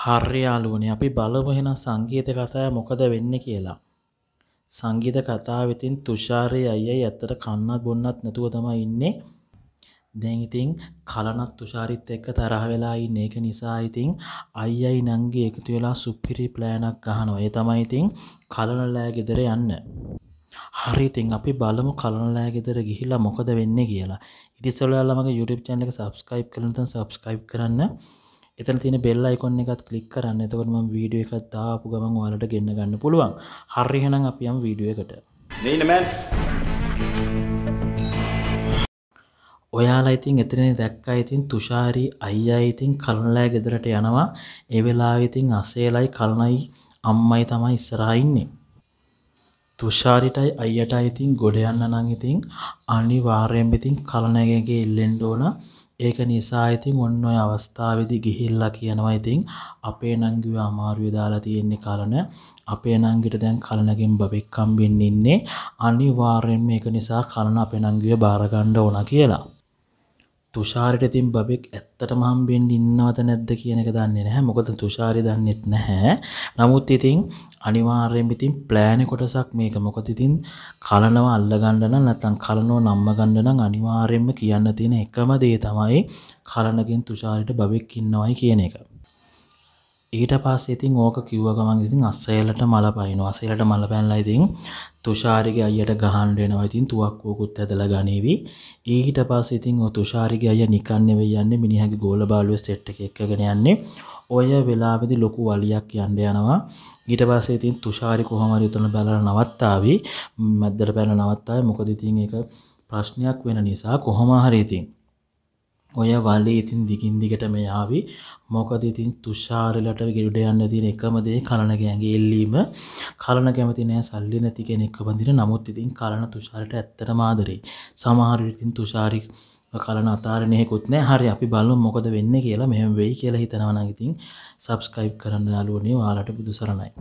හර්යාලුවනේ අපි බලමුහෙන සංගීත කතාය මොකද වෙන්න කියලා. සංගීත කතාවවිතින් තුෂාරය අයයි ඇත්තට කන්නත් බොන්නත් නැතුව තම ඉන්නේ දැන්ඉතිං කලනත් තුෂාරිත් එක්ක තරහ වෙලා ඉන්න ඒක නිසා ඉතිං අයියි නංගේ එකතු වෙලා සුප්පිරි ප්ලෑනක් ගහනවා ඒ තමයිඉතිං කලනලෑ ගෙදර යන්න. හරිතින් අපි බලමු කලනලෑ ගෙදර ගිහිලා මොකද වෙන්න කියලා ඉඩිස්වලයාලමගේ YouTube චැනල එක සබස්කයිප් කරනත සබස්කයිප් කරන්න එතන තියෙන බෙල් අයිකොන් එකත් ක්ලික් කරන්න එතකොට මම වීඩියෝ එකක් දාපු ගමන් ඔයාලට ගෙන්න ගන්න පුළුවන්. හරි එහෙනම් අපි යමු වීඩියෝ එකට. නේන මෑන්ස්. ඔයාලා ඉතින් එතන දැක්කා ඉතින් තුෂාරි අයියා ඉතින් කල්නලා ගෙදරට යනවා. ඒ වෙලාවේ ඉතින් අසේලයි කල්නයි අම්මයි තමයි ඉස්සරහා ඉන්නේ. තුෂාරිටයි අයියට ඉතින් ගොඩ යන්න නම් ඉතින් අනිවාර්යෙන් ඉතින් කලනගගේ එල්ලෙන්ඩ ඕන ඒක නිසා ඉතින් ඔන්න ඔය අවස්ථාවේදී ගිහිල්ලා කියනවා ඉතින් අපේ නංගිව අමාරුවේ දාලා තියෙන්නේ කලන අපේ නංගිට දැන් කලනගෙන් බබෙක් හම්බෙන්න ඉන්නේ අනිවාර්යෙන්ම ඒක නිසා කලන අපේ නංගිව බාර ගන්න ඕන කියලා. තුෂාරිට තින් බබෙක් ඇත්තටම හම්බෙන් ඉන්නවද නැද්ද කියන එක දන්නේ නැහැ මොකද තුෂාරි දන්නෙත් නැහැ නමුත් ඉතින් අනිවාර්යෙන් ඉතින් ප්ලෑන කොටසක් මේක මොකද ඉතින් කලනව අල්ලගන්න නම් නැත්නම් කලනව නම්ම ගන්න නම් අනිවාර්යෙන්ම කියන්න තියෙන එකම දේ තමයි කලනකින් තුෂාරිට බබෙක් ඉන්නවයි කියන එක ඊට පස්සේ ඉතින් ඕක කිව්ව ගමන් ඉතින් අස්සයලට මල පනිනවා. අස්සයලට මල පැනලා ඉතින් තුෂාරිගේ අයියට ගහන්න වෙනවා. ඉතින් තුවක්කුවකුත් ඇදලා ගනීවි. ඊට පස්සේ ඉතින් ඔය තුෂාරිගේ අයියා නිකන් නෙවෙයි යන්නේ මිනිහාගේ ගෝල බාලුවේ සෙට් එක එක්කගෙන යන්නේ. ඔය වෙලාවේදී ලොකු වලියක් යන්න යනවා. ඊට පස්සේ ඉතින් තුෂාරි කොහොම හරි උතන බැලලා නවත්තාවි. මැද්දට බැලලා නවත්තාවි. මොකද ඉතින් ඒක ප්‍රශ්නයක් වෙන නිසා කොහොම හරි ඉතින් ඔය වලේ ඉතින් දිගින් දිගට මේ ආවි මොකද ඉතින් තුෂාරලට ගෙඩ යන්න තියෙන එකම දේ කලන ගෑන්ගේ එල්ලීම කලන කැමති නෑ සල්ලි නැති කෙනෙක් බඳින නමුත් ඉතින් කලන තුෂාරට ඇත්තට මාදරේ සමහර ඉතින් තුෂාරි කලන අතාරණයකුත් නෑ හරි අපි බලමු මොකද වෙන්න කියලා මෙහෙම වෙයි කියලා හිතනවා නම් ඉතින් සබ්ස්ක්‍රයිබ් කරන්න යාළුවනේ ඔයාලට බුදු සරණයි